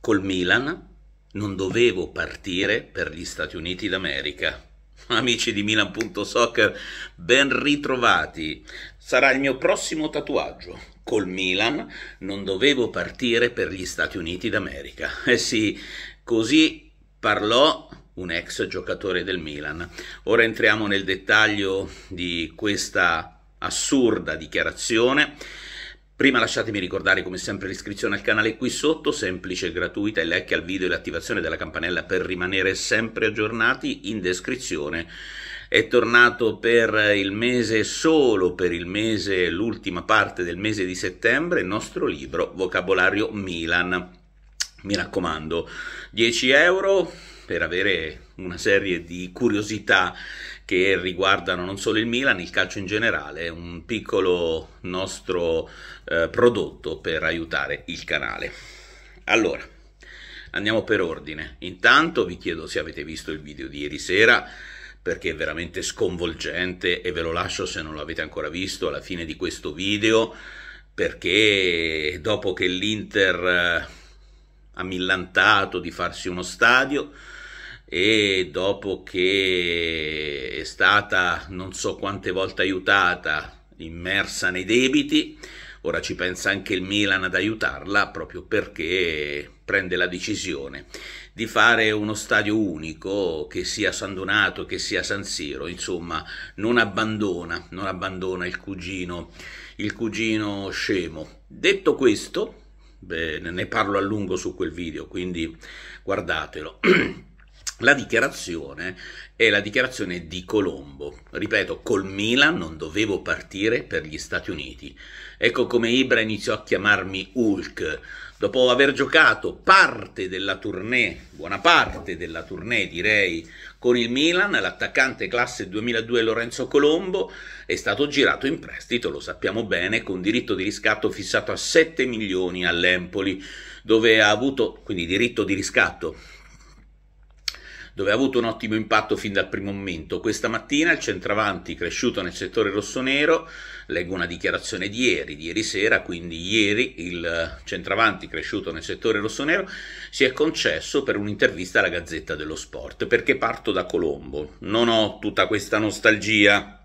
Col Milan non dovevo partire per gli Stati Uniti d'America. Amici di Milan.soccer, ben ritrovati. Sarà il mio prossimo tatuaggio. Col Milan non dovevo partire per gli Stati Uniti d'America. Eh sì, così parlò un ex giocatore del Milan. Ora entriamo nel dettaglio di questa assurda dichiarazione Prima lasciatemi ricordare come sempre l'iscrizione al canale qui sotto, semplice e gratuita, il like al video e l'attivazione della campanella per rimanere sempre aggiornati in descrizione. È tornato per il mese, solo per il mese, l'ultima parte del mese di settembre, il nostro libro Vocabolario Milan. Mi raccomando, 10 euro per avere una serie di curiosità che riguardano non solo il Milan, il calcio in generale, un piccolo nostro eh, prodotto per aiutare il canale. Allora, andiamo per ordine. Intanto vi chiedo se avete visto il video di ieri sera perché è veramente sconvolgente e ve lo lascio se non l'avete ancora visto alla fine di questo video perché dopo che l'Inter eh, ha millantato di farsi uno stadio e dopo che è stata non so quante volte aiutata, immersa nei debiti, ora ci pensa anche il Milan ad aiutarla proprio perché prende la decisione di fare uno stadio unico che sia San Donato, che sia San Siro, insomma non abbandona, non abbandona il cugino, il cugino scemo. Detto questo, beh, ne parlo a lungo su quel video, quindi guardatelo. La dichiarazione è la dichiarazione di Colombo. Ripeto, col Milan non dovevo partire per gli Stati Uniti. Ecco come Ibra iniziò a chiamarmi Hulk. Dopo aver giocato parte della tournée, buona parte della tournée direi, con il Milan, l'attaccante classe 2002 Lorenzo Colombo è stato girato in prestito, lo sappiamo bene, con diritto di riscatto fissato a 7 milioni all'Empoli, dove ha avuto, quindi diritto di riscatto dove ha avuto un ottimo impatto fin dal primo momento. Questa mattina il centravanti cresciuto nel settore rossonero, leggo una dichiarazione di ieri, di ieri sera, quindi ieri il centravanti cresciuto nel settore rossonero si è concesso per un'intervista alla Gazzetta dello Sport, perché parto da Colombo. Non ho tutta questa nostalgia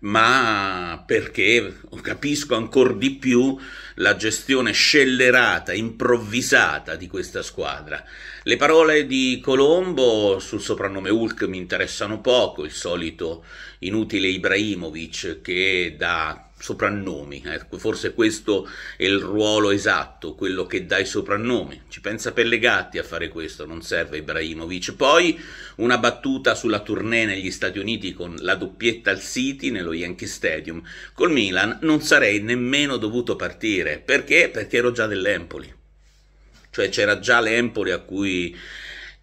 ma perché capisco ancora di più la gestione scellerata, improvvisata di questa squadra. Le parole di Colombo sul soprannome Hulk mi interessano poco, il solito inutile Ibrahimovic che da soprannomi, eh, forse questo è il ruolo esatto, quello che dà i soprannomi. Ci pensa Pellegatti a fare questo, non serve Ibrahimovic. Poi una battuta sulla tournée negli Stati Uniti con la doppietta al City nello Yankee Stadium. Col Milan non sarei nemmeno dovuto partire, perché? Perché ero già dell'Empoli. Cioè c'era già l'Empoli a cui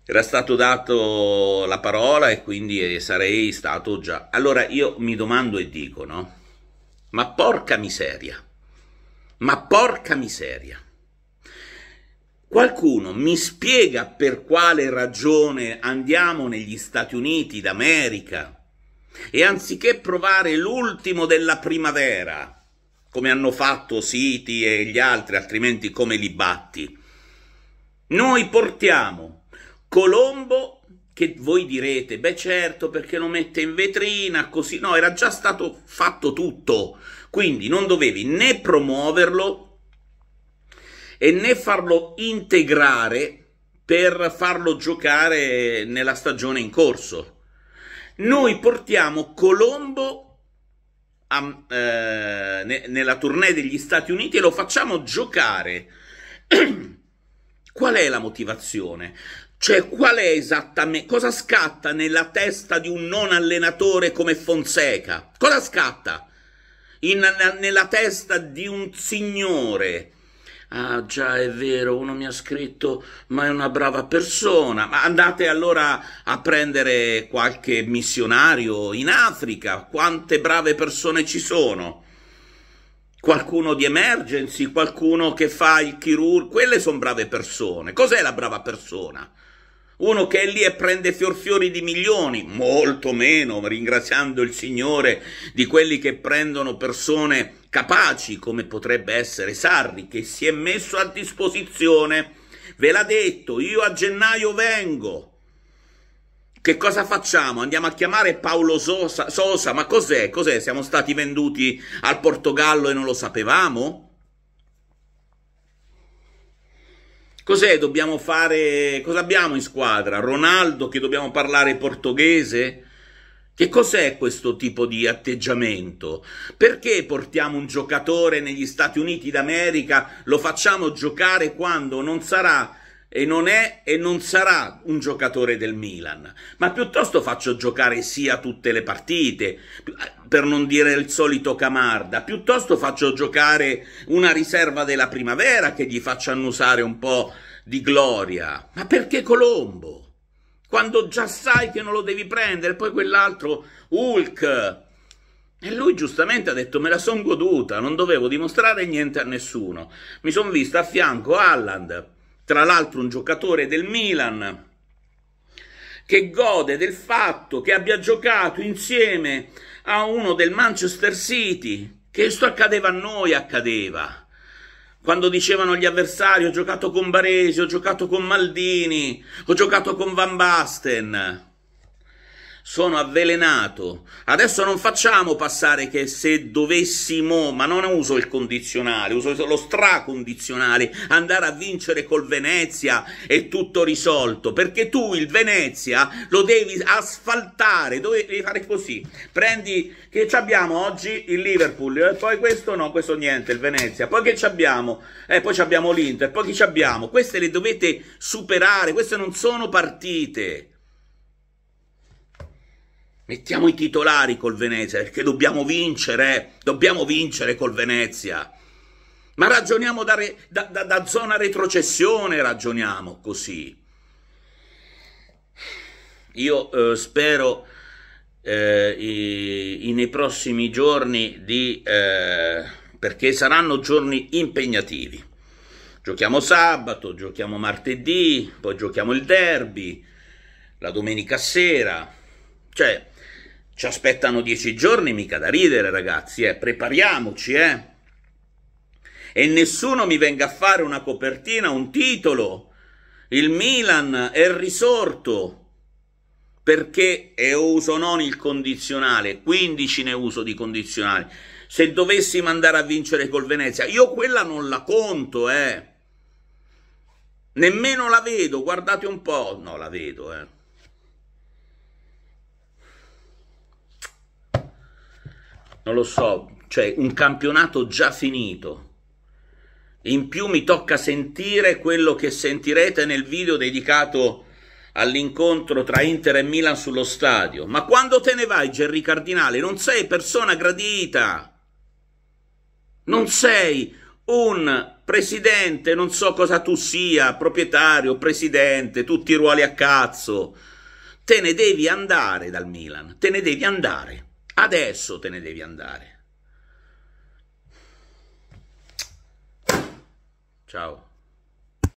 era stato dato la parola e quindi sarei stato già. Allora io mi domando e dico, no? Ma porca miseria. Ma porca miseria. Qualcuno mi spiega per quale ragione andiamo negli Stati Uniti d'America e anziché provare l'ultimo della primavera, come hanno fatto Siti e gli altri, altrimenti come li batti, noi portiamo Colombo che voi direte, beh certo perché lo mette in vetrina, così no, era già stato fatto tutto, quindi non dovevi né promuoverlo e né farlo integrare per farlo giocare nella stagione in corso. Noi portiamo Colombo a, eh, ne, nella tournée degli Stati Uniti e lo facciamo giocare. Qual è la motivazione? Cioè, qual è esattamente, cosa scatta nella testa di un non allenatore come Fonseca? Cosa scatta In, nella testa di un signore? Ah già è vero, uno mi ha scritto, ma è una brava persona. Ma andate allora a prendere qualche missionario in Africa, quante brave persone ci sono. Qualcuno di emergency, qualcuno che fa il chirurgo, quelle sono brave persone. Cos'è la brava persona? uno che è lì e prende fiorfiori di milioni, molto meno, ringraziando il Signore di quelli che prendono persone capaci, come potrebbe essere Sarri, che si è messo a disposizione. Ve l'ha detto, io a gennaio vengo. Che cosa facciamo? Andiamo a chiamare Paolo Sosa? Sosa ma cos'è? Cos'è? Siamo stati venduti al Portogallo e non lo sapevamo? Cos'è? Dobbiamo fare. Cosa abbiamo in squadra? Ronaldo che dobbiamo parlare portoghese? Che cos'è questo tipo di atteggiamento? Perché portiamo un giocatore negli Stati Uniti d'America, lo facciamo giocare quando non sarà e non è e non sarà un giocatore del Milan, ma piuttosto faccio giocare sia tutte le partite, per non dire il solito Camarda, piuttosto faccio giocare una riserva della primavera che gli faccia annusare un po' di gloria. Ma perché Colombo? Quando già sai che non lo devi prendere, poi quell'altro Hulk e lui giustamente ha detto me la son goduta, non dovevo dimostrare niente a nessuno. Mi sono visto a fianco Alland, tra l'altro un giocatore del Milan che gode del fatto che abbia giocato insieme a uno del Manchester City, che questo accadeva a noi, accadeva. Quando dicevano gli avversari ho giocato con Baresi, ho giocato con Maldini, ho giocato con Van Basten sono avvelenato. Adesso non facciamo passare che se dovessimo, ma non uso il condizionale, uso lo stracondizionale, andare a vincere col Venezia è tutto risolto, perché tu il Venezia lo devi asfaltare, devi fare così. Prendi che ci abbiamo oggi il Liverpool, e eh, poi questo no, questo niente, il Venezia, poi che ci abbiamo? Eh, poi ci abbiamo l'Inter, poi chi ci abbiamo? Queste le dovete superare, queste non sono partite. Mettiamo i titolari col Venezia, perché dobbiamo vincere, eh. dobbiamo vincere col Venezia. Ma ragioniamo da, re, da, da, da zona retrocessione, ragioniamo così. Io eh, spero eh, i, nei prossimi giorni di... Eh, perché saranno giorni impegnativi. Giochiamo sabato, giochiamo martedì, poi giochiamo il derby, la domenica sera. Cioè, ci aspettano dieci giorni, mica da ridere, ragazzi, eh. Prepariamoci, eh. E nessuno mi venga a fare una copertina, un titolo. Il Milan è risorto. Perché, e uso non il condizionale, 15 ne uso di condizionale. Se dovessimo andare a vincere col Venezia, io quella non la conto, eh. Nemmeno la vedo, guardate un po'. No, la vedo, eh. non lo so, cioè un campionato già finito. In più mi tocca sentire quello che sentirete nel video dedicato all'incontro tra Inter e Milan sullo stadio. Ma quando te ne vai, Gerry Cardinale, non sei persona gradita. Non sei un presidente, non so cosa tu sia, proprietario, presidente, tutti i ruoli a cazzo. Te ne devi andare dal Milan, te ne devi andare. Adesso te ne devi andare. Ciao.